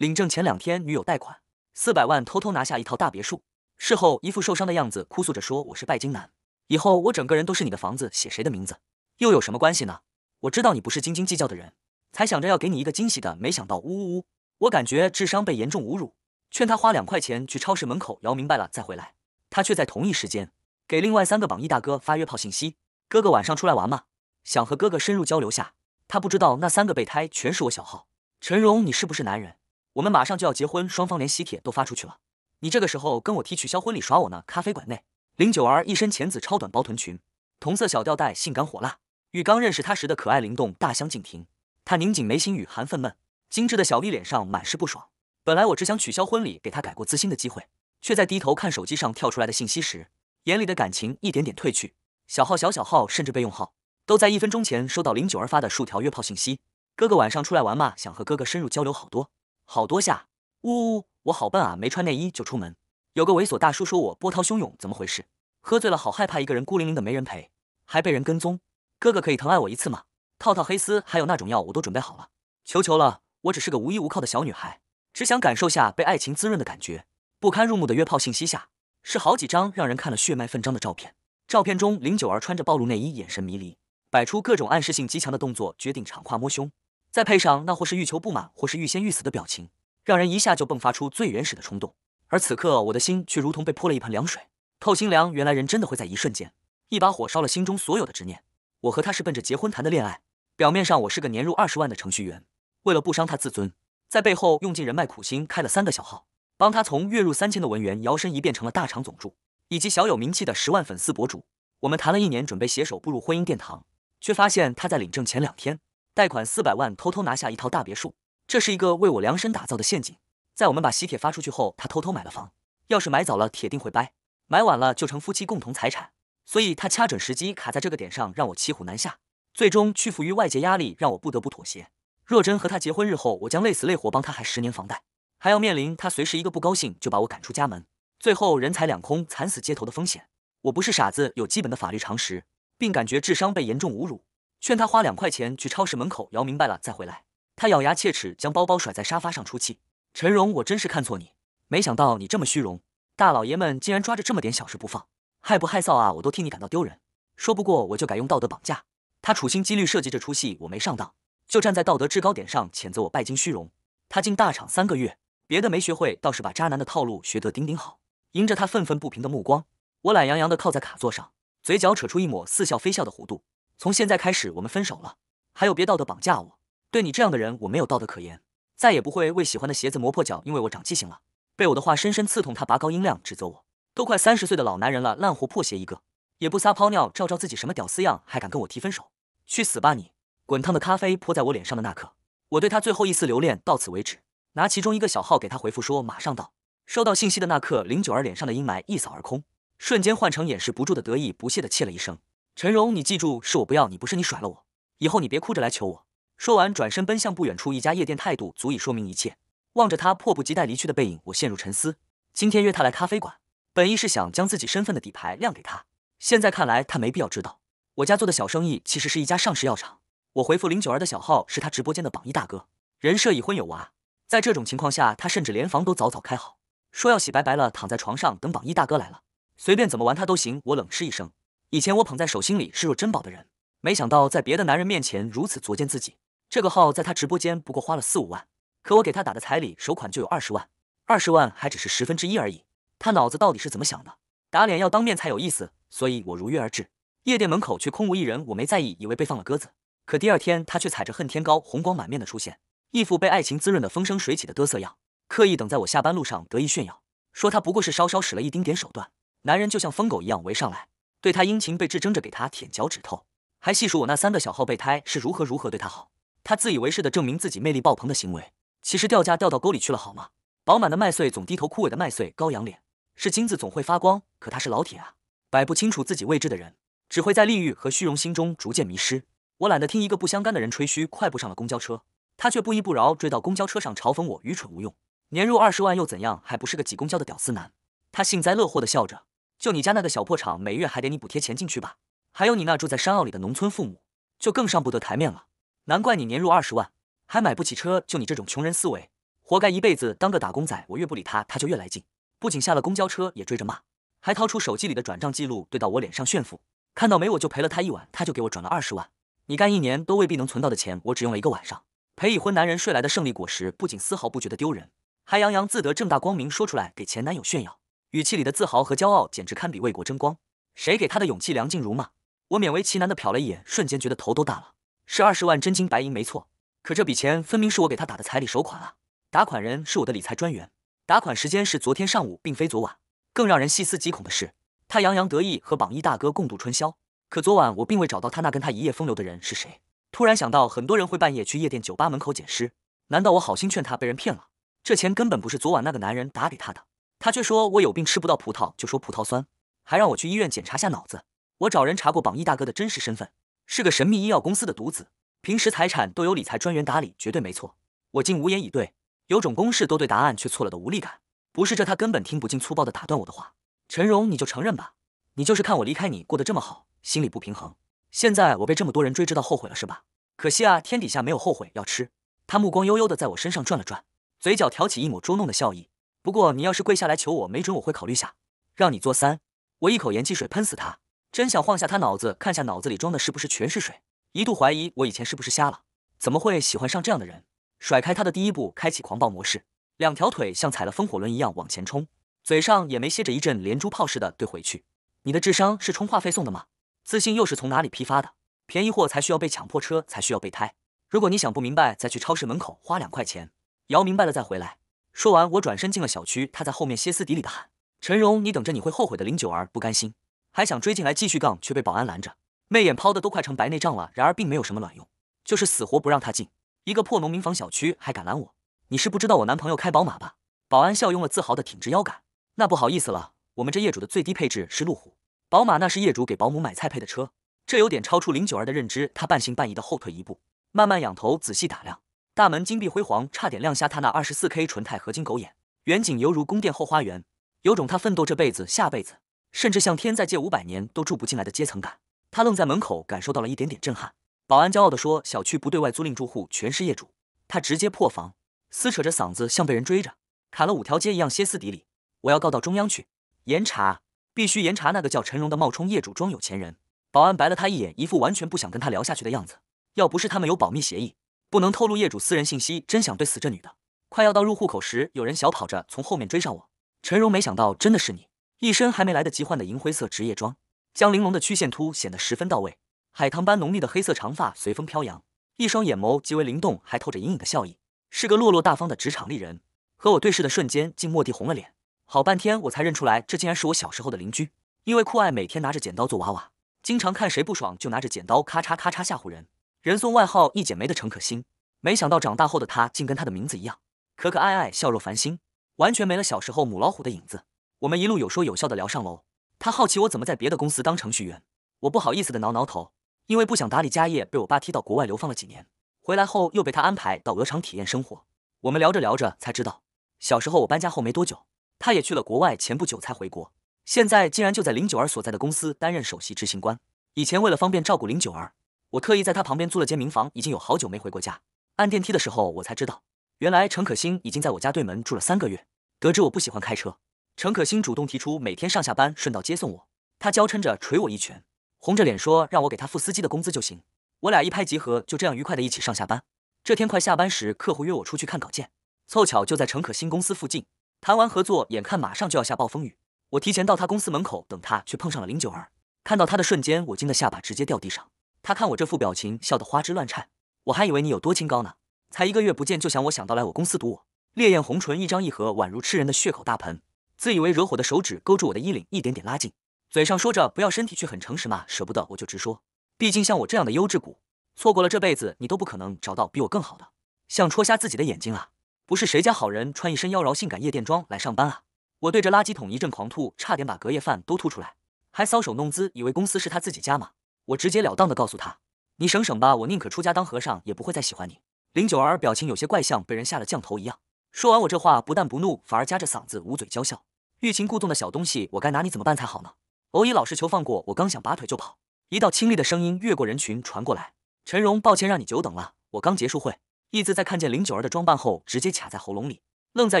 领证前两天，女友贷款四百万，偷偷拿下一套大别墅。事后一副受伤的样子，哭诉着说：“我是拜金男，以后我整个人都是你的房子，写谁的名字又有什么关系呢？”我知道你不是斤斤计较的人，才想着要给你一个惊喜的，没想到，呜呜呜！我感觉智商被严重侮辱。劝他花两块钱去超市门口摇，明白了再回来。他却在同一时间给另外三个榜一大哥发约炮信息：“哥哥晚上出来玩吗？想和哥哥深入交流下。”他不知道那三个备胎全是我小号。陈荣，你是不是男人？我们马上就要结婚，双方连喜帖都发出去了。你这个时候跟我提取消婚礼耍我呢？咖啡馆内，林九儿一身浅紫超短包臀裙，同色小吊带，性感火辣，与刚认识她时的可爱灵动大相径庭。她拧紧眉心，语含愤懑，精致的小丽脸上满是不爽。本来我只想取消婚礼，给她改过自新的机会，却在低头看手机上跳出来的信息时，眼里的感情一点点褪去。小号、小小号甚至备用号，都在一分钟前收到林九儿发的数条约炮信息。哥哥晚上出来玩嘛？想和哥哥深入交流好多。好多下，呜呜，我好笨啊，没穿内衣就出门。有个猥琐大叔说我波涛汹涌，怎么回事？喝醉了，好害怕，一个人孤零零的没人陪，还被人跟踪。哥哥可以疼爱我一次吗？套套黑丝还有那种药我都准备好了，求求了，我只是个无依无靠的小女孩，只想感受下被爱情滋润的感觉。不堪入目的约炮信息下，是好几张让人看了血脉奋张的照片。照片中林九儿穿着暴露内衣，眼神迷离，摆出各种暗示性极强的动作，决定长胯、摸胸。再配上那或是欲求不满，或是欲仙欲死的表情，让人一下就迸发出最原始的冲动。而此刻，我的心却如同被泼了一盆凉水，透心凉。原来人真的会在一瞬间一把火烧了心中所有的执念。我和他是奔着结婚谈的恋爱，表面上我是个年入二十万的程序员，为了不伤他自尊，在背后用尽人脉苦心开了三个小号，帮他从月入三千的文员摇身一变成了大厂总助，以及小有名气的十万粉丝博主。我们谈了一年，准备携手步入婚姻殿堂，却发现他在领证前两天。贷款四百万，偷偷拿下一套大别墅。这是一个为我量身打造的陷阱。在我们把喜帖发出去后，他偷偷买了房。要是买早了，铁定会掰；买晚了，就成夫妻共同财产。所以他掐准时机，卡在这个点上，让我骑虎难下。最终屈服于外界压力，让我不得不妥协。若真和他结婚，日后我将累死累活帮他还十年房贷，还要面临他随时一个不高兴就把我赶出家门，最后人财两空、惨死街头的风险。我不是傻子，有基本的法律常识，并感觉智商被严重侮辱。劝他花两块钱去超市门口摇明白了再回来。他咬牙切齿，将包包甩在沙发上出气。陈荣，我真是看错你，没想到你这么虚荣，大老爷们竟然抓着这么点小事不放，害不害臊啊？我都替你感到丢人。说不过我就改用道德绑架。他处心积虑设计这出戏，我没上当，就站在道德制高点上谴责我拜金虚荣。他进大厂三个月，别的没学会，倒是把渣男的套路学得顶顶好。迎着他愤愤不平的目光，我懒洋洋的靠在卡座上，嘴角扯出一抹似笑非笑的弧度。从现在开始，我们分手了。还有别道德绑架我，对你这样的人，我没有道德可言。再也不会为喜欢的鞋子磨破脚，因为我长记性了。被我的话深深刺痛，他拔高音量指责我，都快三十岁的老男人了，烂活破鞋一个，也不撒泡尿照照自己什么屌丝样，还敢跟我提分手？去死吧你！滚烫的咖啡泼在我脸上的那刻，我对他最后一丝留恋到此为止。拿其中一个小号给他回复说马上到。收到信息的那刻，林九儿脸上的阴霾一扫而空，瞬间换成掩饰不住的得意，不屑的切了一声。陈荣，你记住，是我不要你，不是你甩了我。以后你别哭着来求我。说完，转身奔向不远处一家夜店，态度足以说明一切。望着他迫不及待离去的背影，我陷入沉思。今天约他来咖啡馆，本意是想将自己身份的底牌亮给他。现在看来，他没必要知道我家做的小生意其实是一家上市药厂。我回复林九儿的小号是他直播间的榜一大哥，人设已婚有娃。在这种情况下，他甚至连房都早早开好，说要洗白白了，躺在床上等榜一大哥来了，随便怎么玩他都行。我冷嗤一声。以前我捧在手心里视若珍宝的人，没想到在别的男人面前如此作贱自己。这个号在他直播间不过花了四五万，可我给他打的彩礼首款就有二十万，二十万还只是十分之一而已。他脑子到底是怎么想的？打脸要当面才有意思，所以我如约而至，夜店门口却空无一人，我没在意，以为被放了鸽子。可第二天他却踩着恨天高，红光满面的出现，一副被爱情滋润的风生水起的嘚瑟样，刻意等在我下班路上得意炫耀，说他不过是稍稍使了一丁点手段，男人就像疯狗一样围上来。对他殷勤备至，争着给他舔脚趾头，还细数我那三个小号备胎是如何如何对他好。他自以为是的证明自己魅力爆棚的行为，其实掉价掉到沟里去了，好吗？饱满的麦穗总低头，枯萎的麦穗高扬。脸是金子总会发光，可他是老铁啊，摆不清楚自己位置的人，只会在利欲和虚荣心中逐渐迷失。我懒得听一个不相干的人吹嘘，快步上了公交车，他却不依不饶，追到公交车上嘲讽我愚蠢无用。年入二十万又怎样，还不是个挤公交的屌丝男？他幸灾乐祸地笑着。就你家那个小破厂，每月还得你补贴钱进去吧？还有你那住在山坳里的农村父母，就更上不得台面了。难怪你年入二十万还买不起车，就你这种穷人思维，活该一辈子当个打工仔。我越不理他，他就越来劲，不仅下了公交车也追着骂，还掏出手机里的转账记录对到我脸上炫富。看到没，我就赔了他一晚，他就给我转了二十万。你干一年都未必能存到的钱，我只用了一个晚上。陪已婚男人睡来的胜利果实，不仅丝毫不觉得丢人，还洋洋自得、正大光明说出来给前男友炫耀。语气里的自豪和骄傲，简直堪比为国争光。谁给他的勇气？梁静茹吗？我勉为其难地瞟了一眼，瞬间觉得头都大了。是二十万真金白银没错，可这笔钱分明是我给他打的彩礼首款啊！打款人是我的理财专员，打款时间是昨天上午，并非昨晚。更让人细思极恐的是，他洋洋得意和榜一大哥共度春宵，可昨晚我并未找到他那跟他一夜风流的人是谁。突然想到，很多人会半夜去夜店、酒吧门口捡尸，难道我好心劝他被人骗了？这钱根本不是昨晚那个男人打给他的。他却说：“我有病吃不到葡萄就说葡萄酸，还让我去医院检查下脑子。”我找人查过榜一大哥的真实身份，是个神秘医药公司的独子，平时财产都由理财专员打理，绝对没错。我竟无言以对，有种公式都对，答案却错了的无力感。不是这，他根本听不进粗暴的打断我的话。陈荣，你就承认吧，你就是看我离开你过得这么好，心里不平衡。现在我被这么多人追，知道后悔了是吧？可惜啊，天底下没有后悔药吃。他目光悠悠的在我身上转了转，嘴角挑起一抹捉弄的笑意。不过你要是跪下来求我，没准我会考虑下，让你做三。我一口盐汽水喷死他！真想晃下他脑子，看下脑子里装的是不是全是水。一度怀疑我以前是不是瞎了，怎么会喜欢上这样的人？甩开他的第一步，开启狂暴模式，两条腿像踩了风火轮一样往前冲，嘴上也没歇着，一阵连珠炮似的怼回去。你的智商是充话费送的吗？自信又是从哪里批发的？便宜货才需要被强迫车，才需要备胎。如果你想不明白，再去超市门口花两块钱，摇明白了再回来。说完，我转身进了小区，他在后面歇斯底里的喊：“陈荣，你等着，你会后悔的！”林九儿不甘心，还想追进来继续杠，却被保安拦着，媚眼抛的都快成白内障了。然而并没有什么卵用，就是死活不让他进一个破农民房小区，还敢拦我？你是不知道我男朋友开宝马吧？保安笑用了，自豪的挺直腰杆。那不好意思了，我们这业主的最低配置是路虎、宝马，那是业主给保姆买菜配的车，这有点超出林九儿的认知。他半信半疑的后退一步，慢慢仰头仔细打量。大门金碧辉煌，差点亮瞎他那二十四 K 纯钛合金狗眼。远景犹如宫殿后花园，有种他奋斗这辈子、下辈子，甚至向天再借五百年都住不进来的阶层感。他愣在门口，感受到了一点点震撼。保安骄傲地说：“小区不对外租赁，住户全是业主。”他直接破防，撕扯着嗓子，像被人追着，砍了五条街一样歇斯底里：“我要告到中央去，严查！必须严查那个叫陈荣的冒充业主装有钱人！”保安白了他一眼，一副完全不想跟他聊下去的样子。要不是他们有保密协议。不能透露业主私人信息，真想对死这女的！快要到入户口时，有人小跑着从后面追上我。陈荣没想到，真的是你！一身还没来得及换的银灰色职业装，将玲珑的曲线凸显得十分到位。海棠般浓密的黑色长发随风飘扬，一双眼眸极为灵动，还透着隐隐的笑意，是个落落大方的职场丽人。和我对视的瞬间，竟蓦地红了脸。好半天，我才认出来，这竟然是我小时候的邻居，因为酷爱每天拿着剪刀做娃娃，经常看谁不爽就拿着剪刀咔嚓咔嚓吓唬人。人送外号“一剪梅”的陈可辛，没想到长大后的她竟跟她的名字一样，可可爱爱，笑若繁星，完全没了小时候母老虎的影子。我们一路有说有笑的聊上楼，他好奇我怎么在别的公司当程序员，我不好意思的挠挠头，因为不想打理家业，被我爸踢到国外流放了几年，回来后又被他安排到鹅厂体验生活。我们聊着聊着才知道，小时候我搬家后没多久，他也去了国外，前不久才回国，现在竟然就在林九儿所在的公司担任首席执行官。以前为了方便照顾林九儿。我特意在他旁边租了间民房，已经有好久没回过家。按电梯的时候，我才知道，原来陈可辛已经在我家对门住了三个月。得知我不喜欢开车，陈可辛主动提出每天上下班顺道接送我。他娇嗔着捶我一拳，红着脸说让我给他付司机的工资就行。我俩一拍即合，就这样愉快的一起上下班。这天快下班时，客户约我出去看稿件，凑巧就在陈可辛公司附近。谈完合作，眼看马上就要下暴风雨，我提前到他公司门口等他，却碰上了林九儿。看到他的瞬间，我惊得下巴直接掉地上。他看我这副表情，笑得花枝乱颤，我还以为你有多清高呢，才一个月不见就想我想到来我公司堵我。烈焰红唇一张一合，宛如吃人的血口大盆。自以为惹火的手指勾住我的衣领，一点点拉近，嘴上说着不要，身体却很诚实嘛，舍不得我就直说。毕竟像我这样的优质股，错过了这辈子你都不可能找到比我更好的，像戳瞎自己的眼睛啊！不是谁家好人穿一身妖娆性感夜店装来上班啊！我对着垃圾桶一阵狂吐，差点把隔夜饭都吐出来，还搔首弄姿，以为公司是他自己家吗？我直截了当地告诉他：“你省省吧，我宁可出家当和尚，也不会再喜欢你。”林九儿表情有些怪，像被人下了降头一样。说完我这话，不但不怒，反而夹着嗓子捂嘴娇笑。欲擒故纵的小东西，我该拿你怎么办才好呢？欧乙老是求放过我，刚想拔腿就跑，一道清丽的声音越过人群传过来：“陈荣，抱歉让你久等了，我刚结束会。”意字在看见林九儿的装扮后，直接卡在喉咙里，愣在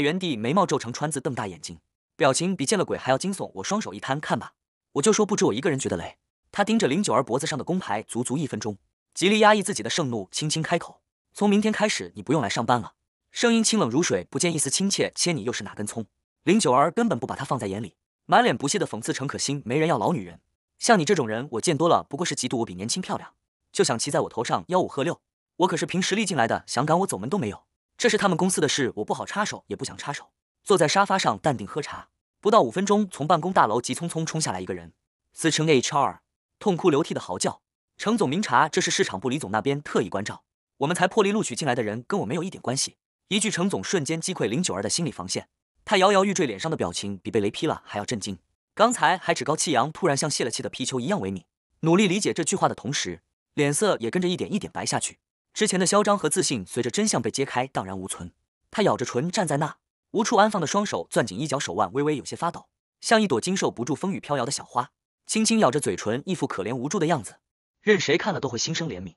原地，眉毛皱成川字，瞪大眼睛，表情比见了鬼还要惊悚。我双手一摊，看吧，我就说不止我一个人觉得累。他盯着林九儿脖子上的工牌，足足一分钟，极力压抑自己的盛怒，轻轻开口：“从明天开始，你不用来上班了。”声音清冷如水，不见一丝亲切。切，你又是哪根葱？林九儿根本不把他放在眼里，满脸不屑的讽刺：“陈可辛：“没人要老女人，像你这种人我见多了，不过是嫉妒我比年轻漂亮，就想骑在我头上吆五喝六。我可是凭实力进来的，想赶我走门都没有。这是他们公司的事，我不好插手，也不想插手。”坐在沙发上淡定喝茶，不到五分钟，从办公大楼急匆匆冲下来一个人，自称 HR。痛哭流涕的嚎叫，程总明察，这是市场部李总那边特意关照我们才破例录取进来的人，跟我没有一点关系。一句程总瞬间击溃林九儿的心理防线，他摇摇欲坠，脸上的表情比被雷劈了还要震惊。刚才还趾高气扬，突然像泄了气的皮球一样萎靡，努力理解这句话的同时，脸色也跟着一点一点白下去。之前的嚣张和自信随着真相被揭开荡然无存，他咬着唇站在那，无处安放的双手攥紧衣角，手腕微微有些发抖，像一朵经受不住风雨飘摇的小花。轻轻咬着嘴唇，一副可怜无助的样子，任谁看了都会心生怜悯。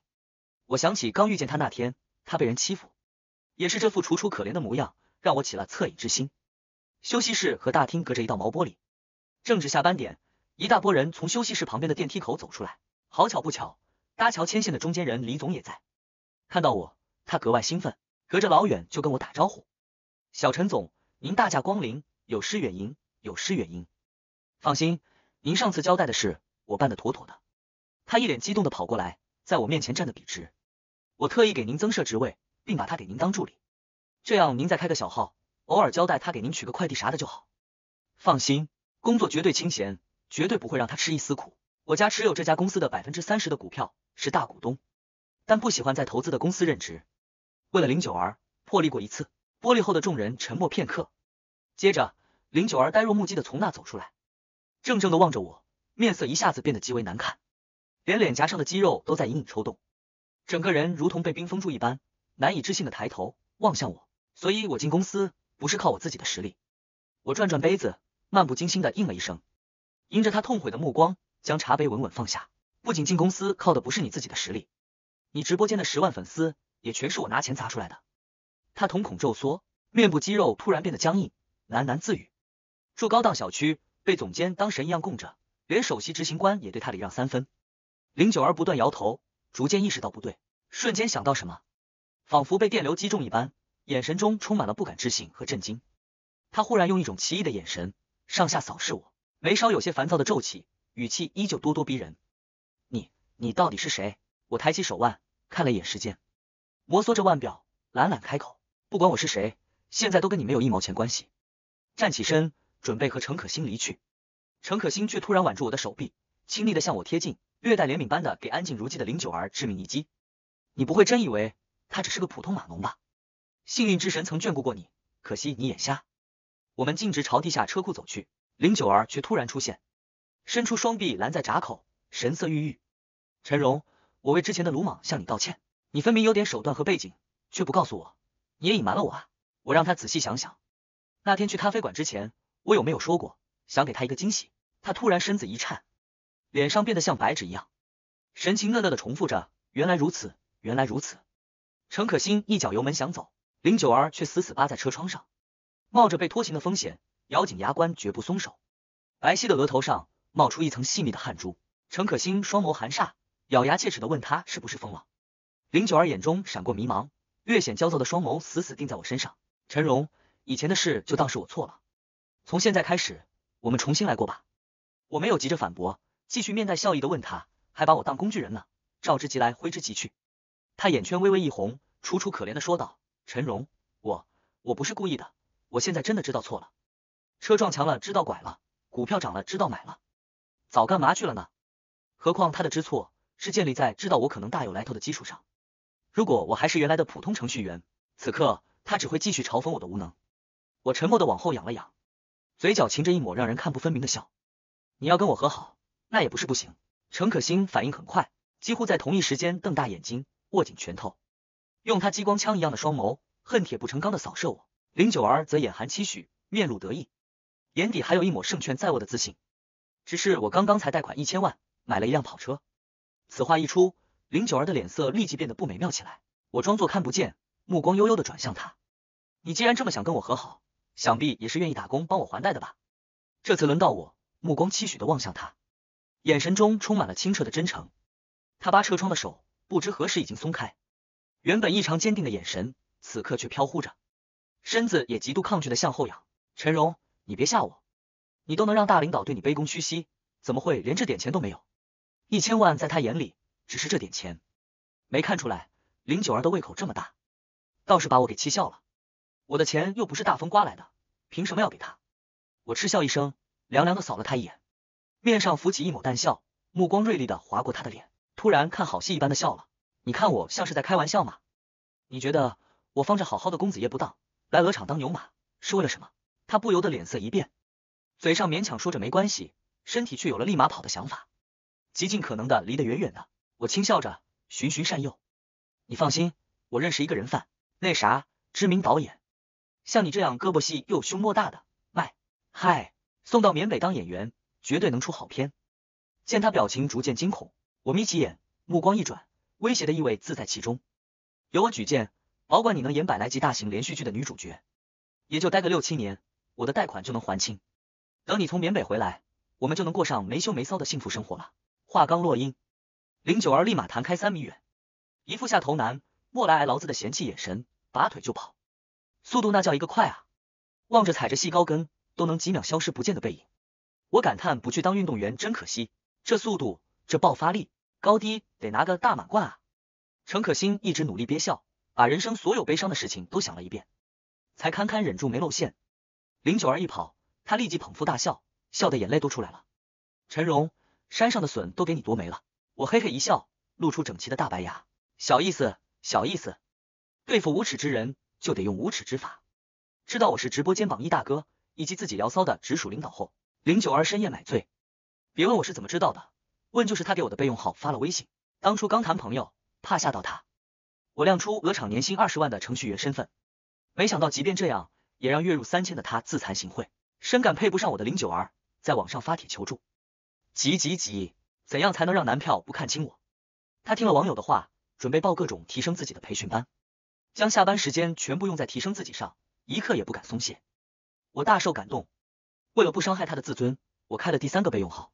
我想起刚遇见他那天，他被人欺负，也是这副楚楚可怜的模样，让我起了恻隐之心。休息室和大厅隔着一道毛玻璃，正值下班点，一大波人从休息室旁边的电梯口走出来。好巧不巧，搭桥牵线的中间人李总也在。看到我，他格外兴奋，隔着老远就跟我打招呼：“小陈总，您大驾光临，有失远迎，有失远迎。”放心。您上次交代的事，我办得妥妥的。他一脸激动的跑过来，在我面前站得笔直。我特意给您增设职位，并把他给您当助理，这样您再开个小号，偶尔交代他给您取个快递啥的就好。放心，工作绝对清闲，绝对不会让他吃一丝苦。我家持有这家公司的百分之三十的股票，是大股东，但不喜欢在投资的公司任职。为了林九儿，破例过一次。玻璃后的众人沉默片刻，接着林九儿呆若木鸡的从那走出来。怔怔的望着我，面色一下子变得极为难看，连脸颊上的肌肉都在隐隐抽动，整个人如同被冰封住一般，难以置信的抬头望向我。所以，我进公司不是靠我自己的实力。我转转杯子，漫不经心的应了一声，迎着他痛悔的目光，将茶杯稳稳放下。不仅进公司靠的不是你自己的实力，你直播间的十万粉丝也全是我拿钱砸出来的。他瞳孔骤缩，面部肌肉突然变得僵硬，喃喃自语：住高档小区。被总监当神一样供着，连首席执行官也对他礼让三分。林九儿不断摇头，逐渐意识到不对，瞬间想到什么，仿佛被电流击中一般，眼神中充满了不敢置信和震惊。他忽然用一种奇异的眼神上下扫视我，眉梢有些烦躁的皱起，语气依旧咄咄逼人：“你，你到底是谁？”我抬起手腕看了一眼时间，摩挲着腕表，懒懒开口：“不管我是谁，现在都跟你没有一毛钱关系。”站起身。准备和陈可辛离去，陈可辛却突然挽住我的手臂，亲昵的向我贴近，略带怜悯般的给安静如鸡的林九儿致命一击。你不会真以为他只是个普通马农吧？幸运之神曾眷顾过你，可惜你眼瞎。我们径直朝地下车库走去，林九儿却突然出现，伸出双臂拦在闸口，神色郁郁。陈荣，我为之前的鲁莽向你道歉。你分明有点手段和背景，却不告诉我，你也隐瞒了我啊！我让他仔细想想，那天去咖啡馆之前。我有没有说过想给他一个惊喜？他突然身子一颤，脸上变得像白纸一样，神情讷讷的重复着：“原来如此，原来如此。”陈可辛一脚油门想走，林九儿却死死扒在车窗上，冒着被拖行的风险，咬紧牙关绝不松手。白皙的额头上冒出一层细密的汗珠。陈可辛双眸含煞，咬牙切齿的问他是不是疯了。林九儿眼中闪过迷茫，略显焦躁的双眸死死盯在我身上。陈荣，以前的事就当是我错了。从现在开始，我们重新来过吧。我没有急着反驳，继续面带笑意的问他，还把我当工具人呢，召之即来，挥之即去。他眼圈微微一红，楚楚可怜的说道：“陈荣，我我不是故意的，我现在真的知道错了。车撞墙了知道拐了，股票涨了知道买了，早干嘛去了呢？何况他的知错是建立在知道我可能大有来头的基础上。如果我还是原来的普通程序员，此刻他只会继续嘲讽我的无能。我沉默的往后仰了仰。”嘴角噙着一抹让人看不分明的笑，你要跟我和好，那也不是不行。陈可辛反应很快，几乎在同一时间瞪大眼睛，握紧拳头，用他激光枪一样的双眸，恨铁不成钢的扫射我。林九儿则眼含期许，面露得意，眼底还有一抹胜券在握的自信。只是我刚刚才贷款一千万，买了一辆跑车。此话一出，林九儿的脸色立即变得不美妙起来。我装作看不见，目光悠悠的转向他，你既然这么想跟我和好。想必也是愿意打工帮我还贷的吧？这次轮到我，目光期许的望向他，眼神中充满了清澈的真诚。他扒车窗的手不知何时已经松开，原本异常坚定的眼神此刻却飘忽着，身子也极度抗拒的向后仰。陈荣，你别吓我，你都能让大领导对你卑躬屈膝，怎么会连这点钱都没有？一千万在他眼里只是这点钱，没看出来林九儿的胃口这么大，倒是把我给气笑了。我的钱又不是大风刮来的，凭什么要给他？我嗤笑一声，凉凉的扫了他一眼，面上浮起一抹淡笑，目光锐利的划过他的脸，突然看好戏一般的笑了。你看我像是在开玩笑吗？你觉得我放着好好的公子爷不当，来鹅场当牛马，是为了什么？他不由得脸色一变，嘴上勉强说着没关系，身体却有了立马跑的想法，极尽可能的离得远远的。我轻笑着，循循善诱。你放心，我认识一个人贩，那啥，知名导演。像你这样胳膊细又胸莫大的，卖嗨，送到缅北当演员，绝对能出好片。见他表情逐渐惊恐，我眯起眼，目光一转，威胁的意味自在其中。由我举荐，保管你能演百来集大型连续剧的女主角，也就待个六七年，我的贷款就能还清。等你从缅北回来，我们就能过上没羞没臊的幸福生活了。话刚落音，林九儿立马弹开三米远，一副下头男莫来挨劳资的嫌弃眼神，拔腿就跑。速度那叫一个快啊！望着踩着细高跟都能几秒消失不见的背影，我感叹不去当运动员真可惜，这速度，这爆发力，高低得拿个大满贯啊！陈可辛一直努力憋笑，把人生所有悲伤的事情都想了一遍，才堪堪忍住没露馅。林九儿一跑，他立即捧腹大笑，笑得眼泪都出来了。陈荣，山上的笋都给你夺没了。我嘿嘿一笑，露出整齐的大白牙，小意思，小意思。对付无耻之人。就得用无耻之法。知道我是直播间榜一大哥以及自己聊骚的直属领导后，林九儿深夜买醉。别问我是怎么知道的，问就是他给我的备用号发了微信。当初刚谈朋友，怕吓到他，我亮出鹅厂年薪二十万的程序员身份。没想到，即便这样，也让月入三千的他自惭形秽，深感配不上我的林九儿，在网上发帖求助。急急急！怎样才能让男票不看清我？他听了网友的话，准备报各种提升自己的培训班。将下班时间全部用在提升自己上，一刻也不敢松懈。我大受感动。为了不伤害他的自尊，我开了第三个备用号，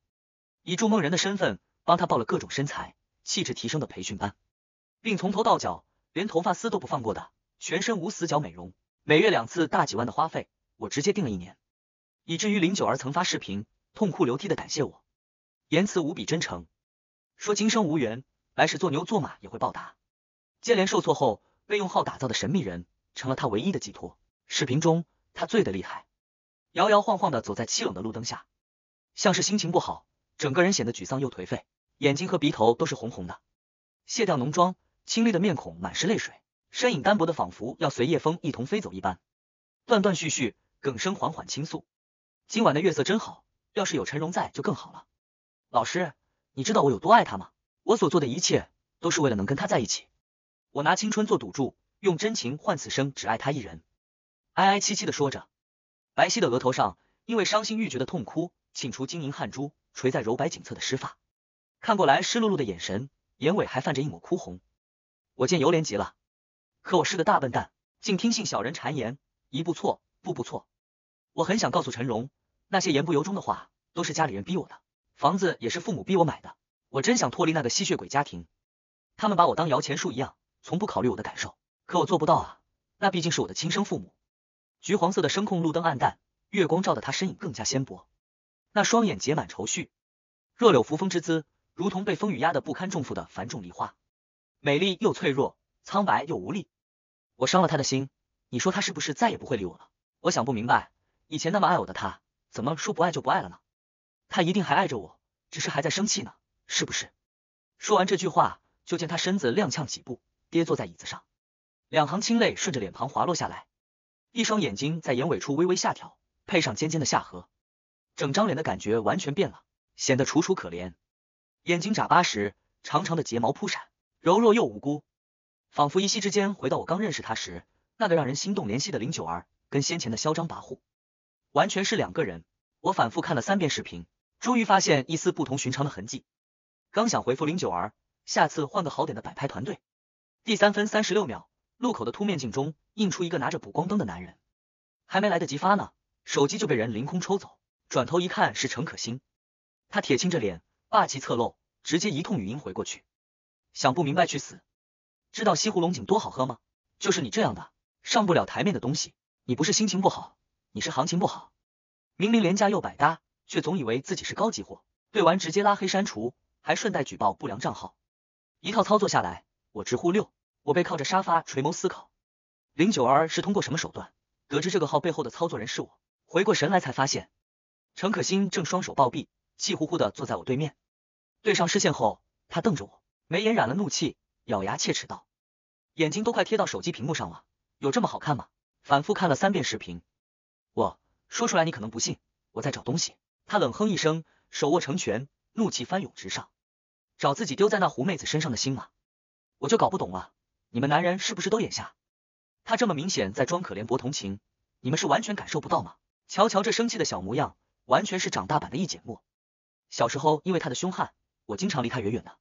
以助梦人的身份帮他报了各种身材、气质提升的培训班，并从头到脚，连头发丝都不放过的全身无死角美容，每月两次大几万的花费，我直接定了一年。以至于林九儿曾发视频，痛哭流涕的感谢我，言辞无比真诚，说今生无缘，来世做牛做马也会报答。接连受挫后。被用号打造的神秘人成了他唯一的寄托。视频中，他醉得厉害，摇摇晃晃的走在凄冷的路灯下，像是心情不好，整个人显得沮丧又颓废，眼睛和鼻头都是红红的。卸掉浓妆，清丽的面孔满是泪水，身影单薄的仿佛要随夜风一同飞走一般。断断续续，耿声缓缓倾诉：“今晚的月色真好，要是有陈荣在就更好了。老师，你知道我有多爱他吗？我所做的一切都是为了能跟他在一起。”我拿青春做赌注，用真情换此生，只爱他一人。哀哀戚戚的说着，白皙的额头上因为伤心欲绝的痛哭，沁出晶莹汗珠，垂在柔白颈侧的湿发。看过来，湿漉漉的眼神，眼尾还泛着一抹哭红。我见尤莲急了，可我是个大笨蛋，竟听信小人谗言，一步错，步步错。我很想告诉陈荣，那些言不由衷的话都是家里人逼我的，房子也是父母逼我买的。我真想脱离那个吸血鬼家庭，他们把我当摇钱树一样。从不考虑我的感受，可我做不到啊！那毕竟是我的亲生父母。橘黄色的声控路灯暗淡，月光照得他身影更加纤薄，那双眼结满愁绪，弱柳扶风之姿，如同被风雨压得不堪重负的繁重梨花，美丽又脆弱，苍白又无力。我伤了他的心，你说他是不是再也不会理我了？我想不明白，以前那么爱我的他，怎么说不爱就不爱了呢？他一定还爱着我，只是还在生气呢，是不是？说完这句话，就见他身子踉跄几步。跌坐在椅子上，两行清泪顺着脸庞滑落下来，一双眼睛在眼尾处微微下挑，配上尖尖的下颌，整张脸的感觉完全变了，显得楚楚可怜。眼睛眨巴时，长长的睫毛扑闪，柔弱又无辜，仿佛一夕之间回到我刚认识他时，那个让人心动怜惜的林九儿，跟先前的嚣张跋扈，完全是两个人。我反复看了三遍视频，终于发现一丝不同寻常的痕迹。刚想回复林九儿，下次换个好点的摆拍团队。第三分三十六秒，路口的凸面镜中映出一个拿着补光灯的男人，还没来得及发呢，手机就被人凌空抽走。转头一看，是陈可辛，他铁青着脸，霸气侧漏，直接一通语音回过去。想不明白去死！知道西湖龙井多好喝吗？就是你这样的上不了台面的东西，你不是心情不好，你是行情不好。明明廉价又百搭，却总以为自己是高级货。对完直接拉黑删除，还顺带举报不良账号，一套操作下来。我直呼六，我背靠着沙发垂眸思考，林九儿是通过什么手段得知这个号背后的操作人是我？回过神来才发现，陈可辛正双手抱臂，气呼呼的坐在我对面。对上视线后，他瞪着我，眉眼染了怒气，咬牙切齿道，眼睛都快贴到手机屏幕上了，有这么好看吗？反复看了三遍视频，我说出来你可能不信，我在找东西。他冷哼一声，手握成拳，怒气翻涌直上，找自己丢在那狐妹子身上的心吗？我就搞不懂了，你们男人是不是都眼瞎？他这么明显在装可怜博同情，你们是完全感受不到吗？瞧瞧这生气的小模样，完全是长大版的易简木。小时候因为他的凶悍，我经常离他远远的。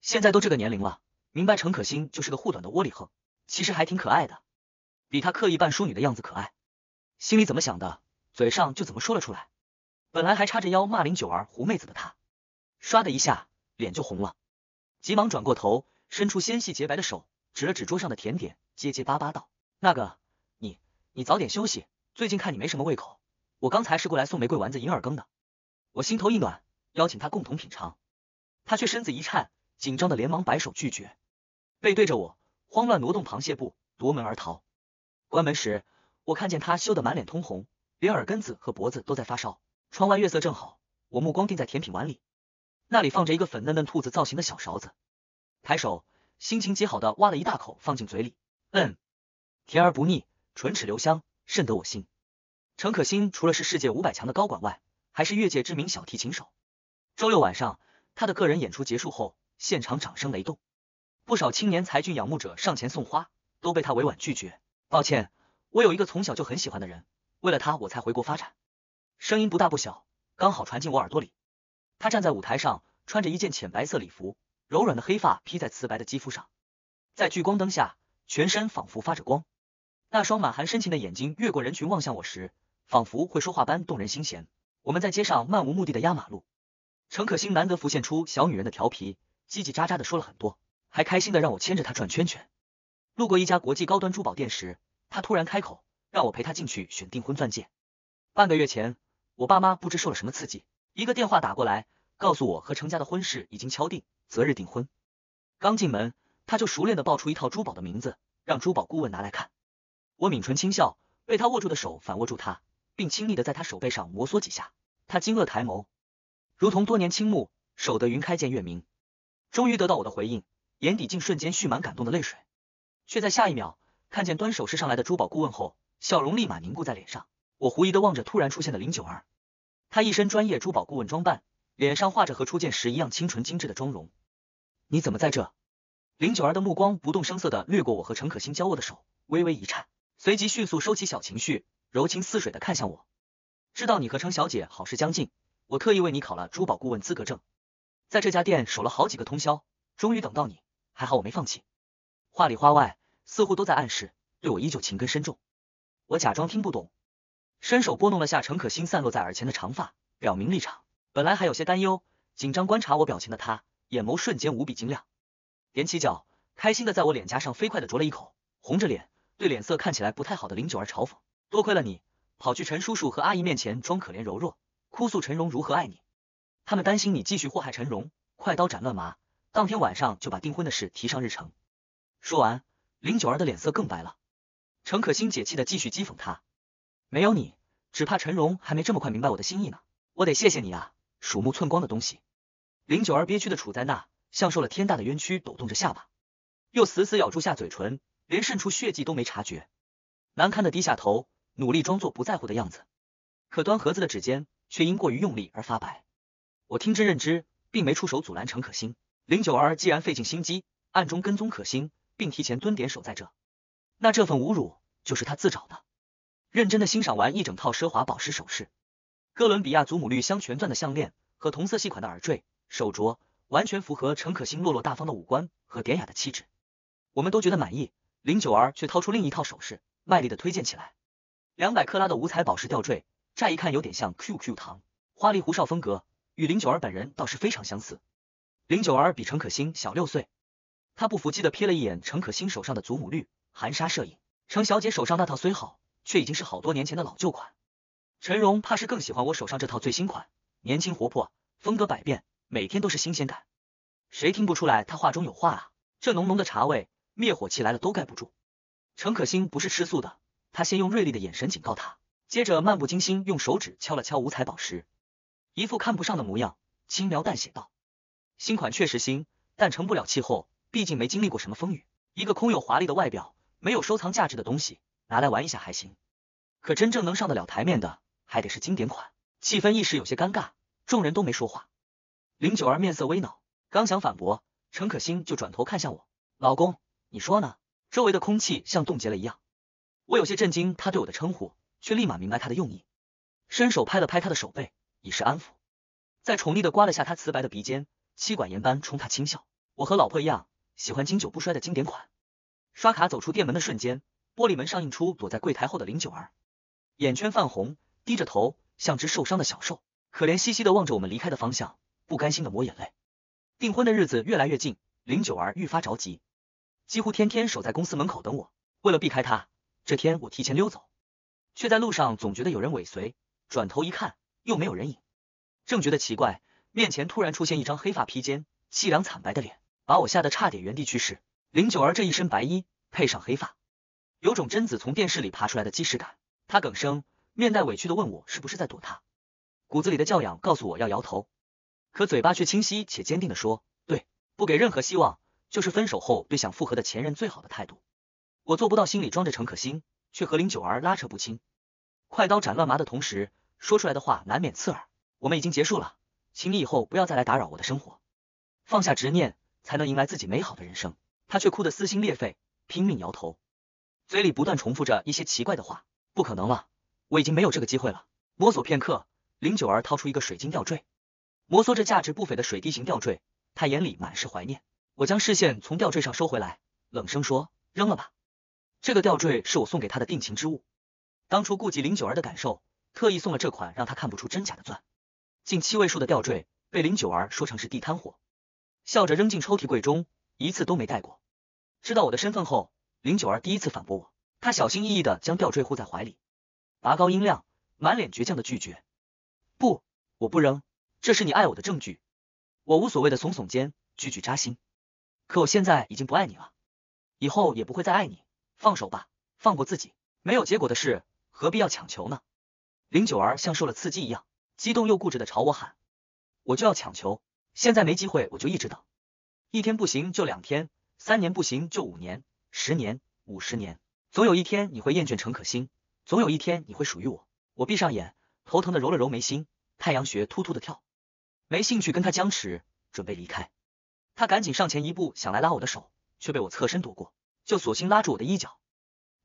现在都这个年龄了，明白陈可欣就是个护短的窝里横，其实还挺可爱的，比他刻意扮淑女的样子可爱。心里怎么想的，嘴上就怎么说了出来。本来还叉着腰骂林九儿狐妹子的他，唰的一下脸就红了，急忙转过头。伸出纤细洁白的手，指了指桌上的甜点，结结巴巴道：“那个，你，你早点休息，最近看你没什么胃口。我刚才是过来送玫瑰丸子、银耳羹的。”我心头一暖，邀请他共同品尝，他却身子一颤，紧张的连忙摆手拒绝，背对着我，慌乱挪动螃蟹步，夺门而逃。关门时，我看见他羞得满脸通红，连耳根子和脖子都在发烧。窗外月色正好，我目光定在甜品碗里，那里放着一个粉嫩嫩兔子造型的小勺子。抬手，心情极好的挖了一大口放进嘴里，嗯，甜而不腻，唇齿留香，甚得我心。陈可辛除了是世界五百强的高管外，还是乐界知名小提琴手。周六晚上，他的个人演出结束后，现场掌声雷动，不少青年才俊仰慕者上前送花，都被他委婉拒绝。抱歉，我有一个从小就很喜欢的人，为了他我才回国发展。声音不大不小，刚好传进我耳朵里。他站在舞台上，穿着一件浅白色礼服。柔软的黑发披在瓷白的肌肤上，在聚光灯下，全身仿佛发着光。那双满含深情的眼睛越过人群望向我时，仿佛会说话般动人心弦。我们在街上漫无目的的压马路，陈可辛难得浮现出小女人的调皮，叽叽喳喳的说了很多，还开心的让我牵着她转圈圈。路过一家国际高端珠宝店时，她突然开口，让我陪她进去选订婚钻戒。半个月前，我爸妈不知受了什么刺激，一个电话打过来。告诉我和程家的婚事已经敲定，择日订婚。刚进门，他就熟练的报出一套珠宝的名字，让珠宝顾问拿来看。我抿唇轻笑，被他握住的手反握住他，并轻昵的在他手背上摩挲几下。他惊愕抬眸，如同多年倾慕，守得云开见月明，终于得到我的回应，眼底竟瞬间蓄满感动的泪水，却在下一秒看见端首饰上来的珠宝顾问后，笑容立马凝固在脸上。我狐疑的望着突然出现的林九儿，他一身专业珠宝顾问装扮。脸上画着和初见时一样清纯精致的妆容，你怎么在这？林九儿的目光不动声色的掠过我和陈可辛交握的手，微微一颤，随即迅速收起小情绪，柔情似水的看向我。知道你和程小姐好事将近，我特意为你考了珠宝顾问资格证，在这家店守了好几个通宵，终于等到你，还好我没放弃。话里话外似乎都在暗示对我依旧情根深重。我假装听不懂，伸手拨弄了下陈可辛散落在耳前的长发，表明立场。本来还有些担忧、紧张观察我表情的他，眼眸瞬间无比晶亮，踮起脚，开心的在我脸颊上飞快的啄了一口，红着脸对脸色看起来不太好的林九儿嘲讽：“多亏了你，跑去陈叔叔和阿姨面前装可怜柔弱，哭诉陈荣如何爱你，他们担心你继续祸害陈荣，快刀斩乱麻，当天晚上就把订婚的事提上日程。”说完，林九儿的脸色更白了。程可欣解气的继续讥讽他：“没有你，只怕陈荣还没这么快明白我的心意呢，我得谢谢你啊。”鼠目寸光的东西，林九儿憋屈的杵在那，像受了天大的冤屈，抖动着下巴，又死死咬住下嘴唇，连渗出血迹都没察觉，难堪的低下头，努力装作不在乎的样子。可端盒子的指尖却因过于用力而发白。我听之任之，并没出手阻拦陈可心。林九儿既然费尽心机，暗中跟踪可心，并提前蹲点守在这，那这份侮辱就是他自找的。认真的欣赏完一整套奢华宝石首饰。哥伦比亚祖母绿镶全钻的项链和同色系款的耳坠、手镯，完全符合陈可辛落落大方的五官和典雅的气质，我们都觉得满意。林九儿却掏出另一套首饰，卖力的推荐起来。两百克拉的五彩宝石吊坠，乍一看有点像 Q Q 糖，花里胡哨风格，与林九儿本人倒是非常相似。林九儿比陈可辛小六岁，他不服气的瞥了一眼陈可辛手上的祖母绿，含沙射影。陈小姐手上那套虽好，却已经是好多年前的老旧款。陈荣怕是更喜欢我手上这套最新款，年轻活泼，风格百变，每天都是新鲜感。谁听不出来他话中有话啊？这浓浓的茶味，灭火器来了都盖不住。陈可辛不是吃素的，他先用锐利的眼神警告他，接着漫不经心用手指敲了敲五彩宝石，一副看不上的模样，轻描淡写道：“新款确实新，但成不了气候，毕竟没经历过什么风雨。一个空有华丽的外表，没有收藏价值的东西，拿来玩一下还行，可真正能上得了台面的。”还得是经典款，气氛一时有些尴尬，众人都没说话。林九儿面色微恼，刚想反驳，陈可辛就转头看向我：“老公，你说呢？”周围的空气像冻结了一样，我有些震惊他对我的称呼，却立马明白他的用意，伸手拍了拍他的手背，以示安抚，再宠溺的刮了下他瓷白的鼻尖，妻管严般冲他轻笑：“我和老婆一样，喜欢经久不衰的经典款。”刷卡走出店门的瞬间，玻璃门上映出躲在柜台后的林九儿，眼圈泛红。低着头，像只受伤的小兽，可怜兮兮的望着我们离开的方向，不甘心的抹眼泪。订婚的日子越来越近，林九儿愈发着急，几乎天天守在公司门口等我。为了避开他，这天我提前溜走，却在路上总觉得有人尾随，转头一看又没有人影，正觉得奇怪，面前突然出现一张黑发披肩、凄凉惨白的脸，把我吓得差点原地去世。林九儿这一身白衣配上黑发，有种贞子从电视里爬出来的既视感。他哽声。面带委屈的问我是不是在躲他，骨子里的教养告诉我要摇头，可嘴巴却清晰且坚定的说，对，不给任何希望，就是分手后对想复合的前任最好的态度。我做不到，心里装着陈可欣，却和林九儿拉扯不清。快刀斩乱麻的同时，说出来的话难免刺耳。我们已经结束了，请你以后不要再来打扰我的生活，放下执念才能迎来自己美好的人生。他却哭得撕心裂肺，拼命摇头，嘴里不断重复着一些奇怪的话，不可能了。我已经没有这个机会了。摸索片刻，林九儿掏出一个水晶吊坠，摩挲着价值不菲的水滴形吊坠，她眼里满是怀念。我将视线从吊坠上收回来，冷声说：“扔了吧，这个吊坠是我送给他的定情之物。当初顾及林九儿的感受，特意送了这款让他看不出真假的钻，近七位数的吊坠被林九儿说成是地摊货，笑着扔进抽屉柜中，一次都没戴过。知道我的身份后，林九儿第一次反驳我，她小心翼翼的将吊坠护在怀里。”拔高音量，满脸倔强的拒绝，不，我不扔，这是你爱我的证据。我无所谓的耸耸肩，句句扎心。可我现在已经不爱你了，以后也不会再爱你，放手吧，放过自己，没有结果的事，何必要强求呢？林九儿像受了刺激一样，激动又固执的朝我喊，我就要强求，现在没机会我就一直等，一天不行就两天，三年不行就五年，十年，五十年，总有一天你会厌倦陈可辛。总有一天你会属于我。我闭上眼，头疼的揉了揉眉心，太阳穴突突的跳，没兴趣跟他僵持，准备离开。他赶紧上前一步，想来拉我的手，却被我侧身躲过，就索性拉住我的衣角，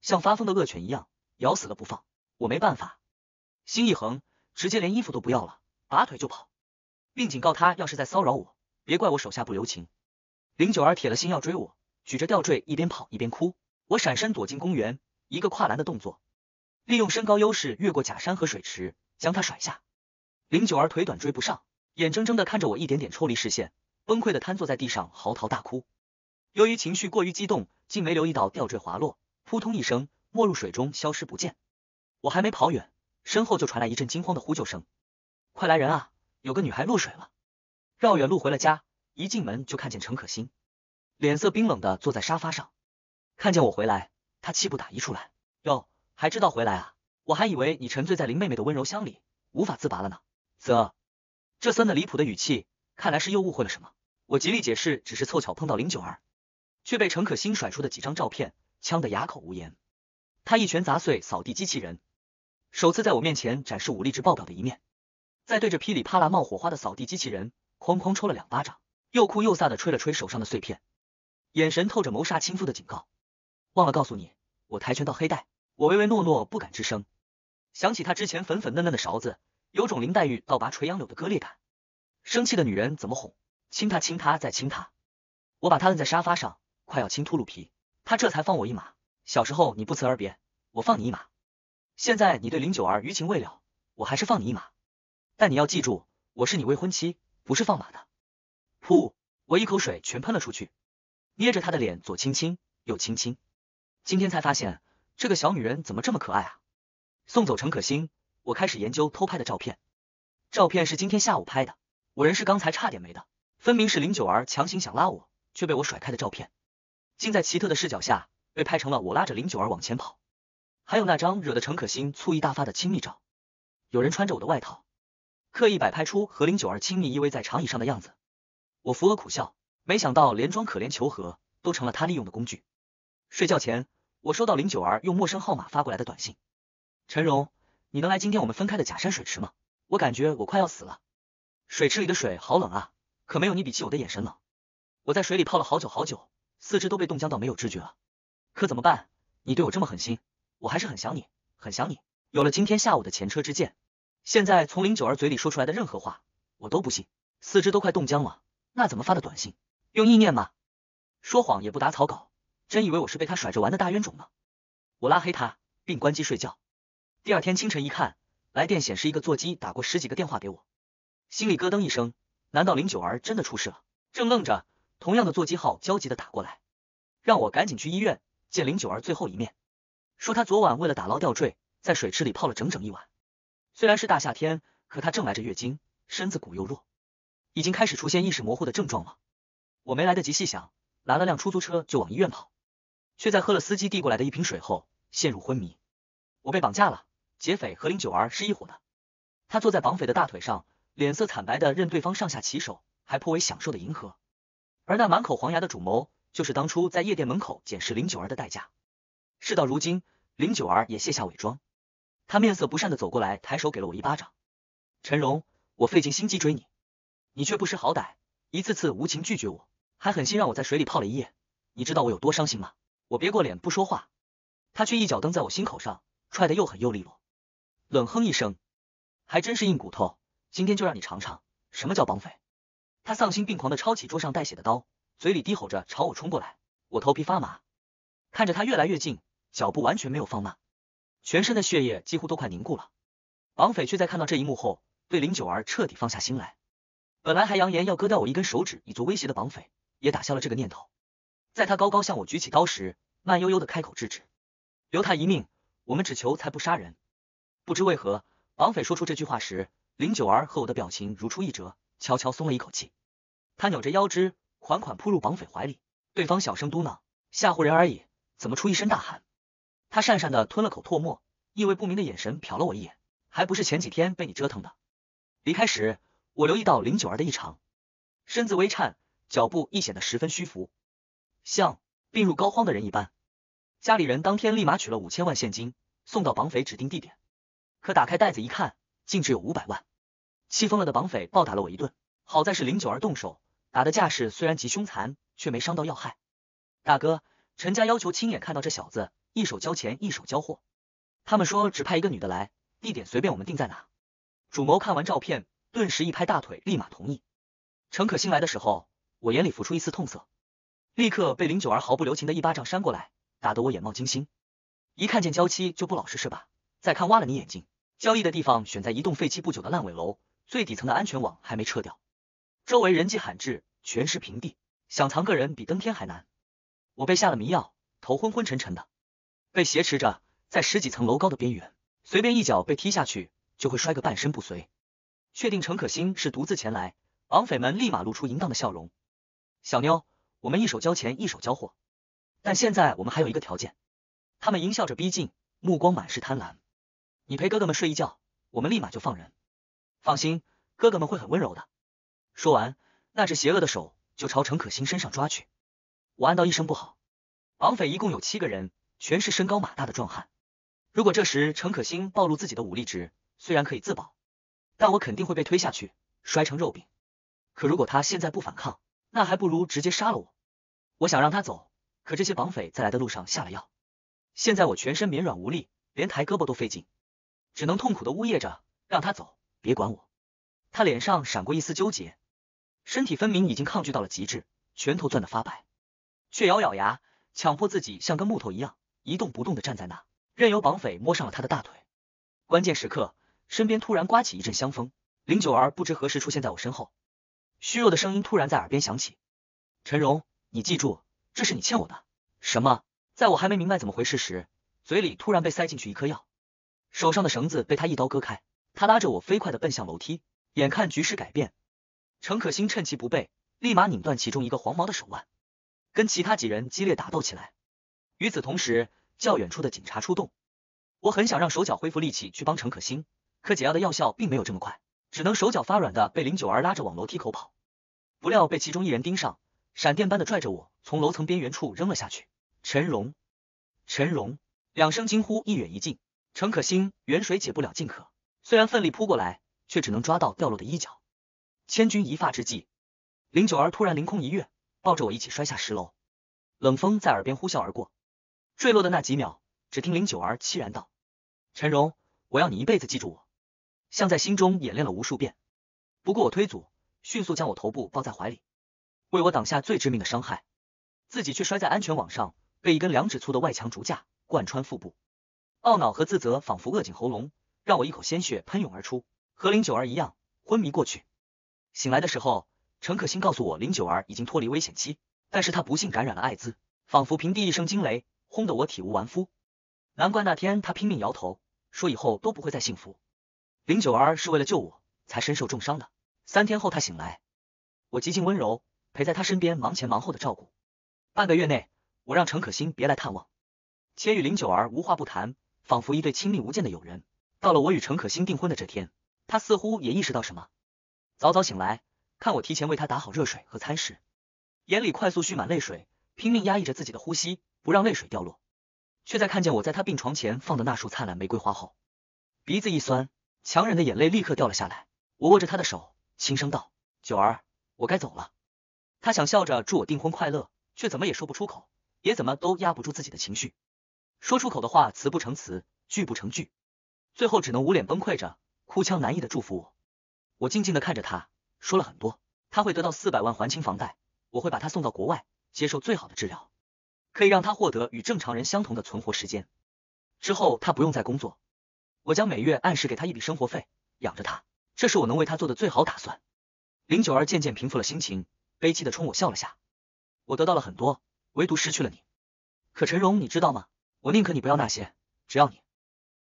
像发疯的恶犬一样咬死了不放。我没办法，心一横，直接连衣服都不要了，拔腿就跑，并警告他，要是再骚扰我，别怪我手下不留情。林九儿铁了心要追我，举着吊坠一边跑一边哭。我闪身躲进公园，一个跨栏的动作。利用身高优势越过假山和水池，将他甩下。林九儿腿短追不上，眼睁睁的看着我一点点抽离视线，崩溃的瘫坐在地上嚎啕大哭。由于情绪过于激动，竟没留意到吊坠滑落，扑通一声没入水中消失不见。我还没跑远，身后就传来一阵惊慌的呼救声：“快来人啊！有个女孩落水了！”绕远路回了家，一进门就看见陈可辛，脸色冰冷的坐在沙发上。看见我回来，他气不打一处来，哟。还知道回来啊！我还以为你沉醉在林妹妹的温柔乡里，无法自拔了呢。啧，这酸的离谱的语气，看来是又误会了什么。我极力解释，只是凑巧碰到林九儿，却被陈可辛甩出的几张照片呛得哑口无言。他一拳砸碎扫地机器人，首次在我面前展示武力值爆表的一面。再对着噼里啪啦冒火花的扫地机器人，哐哐抽了两巴掌，又酷又飒的吹了吹手上的碎片，眼神透着谋杀亲夫的警告。忘了告诉你，我跆拳道黑带。我唯唯诺诺不敢吱声，想起她之前粉粉嫩嫩的勺子，有种林黛玉倒拔垂杨柳的割裂感。生气的女人怎么哄？亲她亲她再亲她。我把她摁在沙发上，快要亲秃噜皮，她这才放我一马。小时候你不辞而别，我放你一马。现在你对林九儿余情未了，我还是放你一马。但你要记住，我是你未婚妻，不是放马的。噗！我一口水全喷了出去，捏着她的脸左亲亲右亲亲。今天才发现。这个小女人怎么这么可爱啊！送走陈可辛，我开始研究偷拍的照片。照片是今天下午拍的，我人是刚才差点没的，分明是林九儿强行想拉我，却被我甩开的照片。竟在奇特的视角下，被拍成了我拉着林九儿往前跑。还有那张惹得陈可辛醋意大发的亲密照，有人穿着我的外套，刻意摆拍出和林九儿亲密依偎在长椅上的样子。我扶额苦笑，没想到连装可怜求和，都成了他利用的工具。睡觉前。我收到林九儿用陌生号码发过来的短信，陈荣，你能来今天我们分开的假山水池吗？我感觉我快要死了，水池里的水好冷啊，可没有你比起我的眼神冷。我在水里泡了好久好久，四肢都被冻僵到没有知觉了，可怎么办？你对我这么狠心，我还是很想你，很想你。有了今天下午的前车之鉴，现在从林九儿嘴里说出来的任何话，我都不信。四肢都快冻僵了，那怎么发的短信？用意念吗？说谎也不打草稿。真以为我是被他甩着玩的大冤种吗？我拉黑他，并关机睡觉。第二天清晨一看，来电显示一个座机打过十几个电话给我，心里咯噔一声，难道林九儿真的出事了？正愣着，同样的座机号焦急的打过来，让我赶紧去医院见林九儿最后一面。说他昨晚为了打捞吊坠，在水池里泡了整整一晚。虽然是大夏天，可他正来着月经，身子骨又弱，已经开始出现意识模糊的症状了。我没来得及细想，拦了辆出租车就往医院跑。却在喝了司机递过来的一瓶水后陷入昏迷。我被绑架了，劫匪和林九儿是一伙的。他坐在绑匪的大腿上，脸色惨白的任对方上下其手，还颇为享受的迎合。而那满口黄牙的主谋，就是当初在夜店门口捡拾林九儿的代价。事到如今，林九儿也卸下伪装，他面色不善的走过来，抬手给了我一巴掌。陈荣，我费尽心机追你，你却不识好歹，一次次无情拒绝我，还狠心让我在水里泡了一夜。你知道我有多伤心吗？我别过脸不说话，他却一脚蹬在我心口上，踹得又狠又利落，冷哼一声，还真是硬骨头，今天就让你尝尝什么叫绑匪。他丧心病狂的抄起桌上带血的刀，嘴里低吼着朝我冲过来，我头皮发麻，看着他越来越近，脚步完全没有放慢，全身的血液几乎都快凝固了。绑匪却在看到这一幕后，对林九儿彻底放下心来，本来还扬言要割掉我一根手指以作威胁的绑匪，也打消了这个念头。在他高高向我举起刀时，慢悠悠的开口制止，留他一命，我们只求才不杀人。不知为何，绑匪说出这句话时，林九儿和我的表情如出一辙，悄悄松了一口气。他扭着腰肢，款款扑入绑匪怀里。对方小声嘟囔：“吓唬人而已，怎么出一身大汗？”他讪讪的吞了口唾沫，意味不明的眼神瞟了我一眼，还不是前几天被你折腾的。离开时，我留意到林九儿的异常，身子微颤，脚步亦显得十分虚浮。像病入膏肓的人一般，家里人当天立马取了五千万现金送到绑匪指定地点，可打开袋子一看，竟只有五百万。气疯了的绑匪暴打了我一顿，好在是林九儿动手，打的架势虽然极凶残，却没伤到要害。大哥，陈家要求亲眼看到这小子一手交钱一手交货，他们说只派一个女的来，地点随便，我们定在哪。主谋看完照片，顿时一拍大腿，立马同意。陈可欣来的时候，我眼里浮出一丝痛色。立刻被林九儿毫不留情的一巴掌扇过来，打得我眼冒金星。一看见娇妻就不老实是吧？再看，挖了你眼睛！交易的地方选在一栋废弃不久的烂尾楼，最底层的安全网还没撤掉，周围人迹罕至，全是平地，想藏个人比登天还难。我被下了迷药，头昏昏沉沉的，被挟持着在十几层楼高的边缘，随便一脚被踢下去就会摔个半身不遂。确定陈可欣是独自前来，绑匪们立马露出淫荡的笑容，小妞。我们一手交钱，一手交货，但现在我们还有一个条件。他们淫笑着逼近，目光满是贪婪。你陪哥哥们睡一觉，我们立马就放人。放心，哥哥们会很温柔的。说完，那只邪恶的手就朝陈可欣身上抓去。我暗道一声不好，绑匪一共有七个人，全是身高马大的壮汉。如果这时陈可欣暴露自己的武力值，虽然可以自保，但我肯定会被推下去摔成肉饼。可如果他现在不反抗，那还不如直接杀了我。我想让他走，可这些绑匪在来的路上下了药，现在我全身绵软无力，连抬胳膊都费劲，只能痛苦的呜咽着让他走，别管我。他脸上闪过一丝纠结，身体分明已经抗拒到了极致，拳头攥得发白，却咬咬牙，强迫自己像根木头一样一动不动的站在那，任由绑匪摸上了他的大腿。关键时刻，身边突然刮起一阵香风，林九儿不知何时出现在我身后，虚弱的声音突然在耳边响起：“陈荣。”你记住，这是你欠我的。什么？在我还没明白怎么回事时，嘴里突然被塞进去一颗药，手上的绳子被他一刀割开，他拉着我飞快的奔向楼梯。眼看局势改变，程可欣趁其不备，立马拧断其中一个黄毛的手腕，跟其他几人激烈打斗起来。与此同时，较远处的警察出动。我很想让手脚恢复力气去帮程可欣，可解药的药效并没有这么快，只能手脚发软的被林九儿拉着往楼梯口跑。不料被其中一人盯上。闪电般的拽着我从楼层边缘处扔了下去，陈荣、陈荣两声惊呼，一远一近。陈可辛远水解不了近渴，虽然奋力扑过来，却只能抓到掉落的衣角。千钧一发之际，林九儿突然凌空一跃，抱着我一起摔下十楼，冷风在耳边呼啸而过。坠落的那几秒，只听林九儿凄然道：“陈荣，我要你一辈子记住我。”像在心中演练了无数遍。不顾我推阻，迅速将我头部抱在怀里。为我挡下最致命的伤害，自己却摔在安全网上，被一根两指粗的外墙竹架贯穿腹部。懊恼和自责仿佛扼紧喉咙，让我一口鲜血喷涌而出，和林九儿一样昏迷过去。醒来的时候，陈可辛告诉我林九儿已经脱离危险期，但是他不幸感染了艾滋，仿佛平地一声惊雷，轰得我体无完肤。难怪那天他拼命摇头，说以后都不会再幸福。林九儿是为了救我才身受重伤的。三天后他醒来，我极尽温柔。陪在他身边忙前忙后的照顾，半个月内，我让陈可辛别来探望，且与林九儿无话不谈，仿佛一对亲密无间的友人。到了我与陈可辛订婚的这天，他似乎也意识到什么，早早醒来，看我提前为他打好热水和餐食，眼里快速蓄满泪水，拼命压抑着自己的呼吸，不让泪水掉落，却在看见我在他病床前放的那束灿烂玫瑰花后，鼻子一酸，强忍的眼泪立刻掉了下来。我握着他的手，轻声道：“九儿，我该走了。”他想笑着祝我订婚快乐，却怎么也说不出口，也怎么都压不住自己的情绪。说出口的话词不成词，句不成句，最后只能捂脸崩溃着，哭腔难抑的祝福我。我静静的看着他，说了很多。他会得到四百万还清房贷，我会把他送到国外接受最好的治疗，可以让他获得与正常人相同的存活时间。之后他不用再工作，我将每月按时给他一笔生活费，养着他，这是我能为他做的最好打算。林九儿渐渐平复了心情。悲戚的冲我笑了下，我得到了很多，唯独失去了你。可陈荣，你知道吗？我宁可你不要那些，只要你。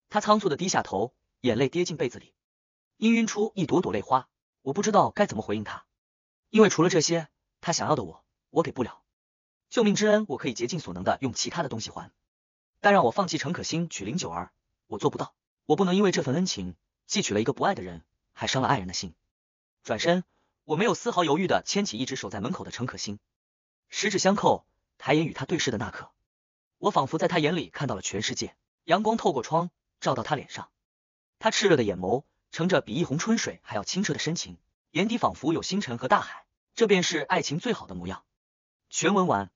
他仓促的低下头，眼泪跌进被子里，氤氲出一朵朵泪花。我不知道该怎么回应他，因为除了这些，他想要的我，我给不了。救命之恩，我可以竭尽所能的用其他的东西还，但让我放弃陈可辛、娶林九儿，我做不到。我不能因为这份恩情，既娶了一个不爱的人，还伤了爱人的心。转身。我没有丝毫犹豫的牵起一直守在门口的陈可欣，十指相扣，抬眼与他对视的那刻，我仿佛在她眼里看到了全世界。阳光透过窗照到她脸上，她炽热的眼眸盛着比一泓春水还要清澈的深情，眼底仿佛有星辰和大海，这便是爱情最好的模样。全文完。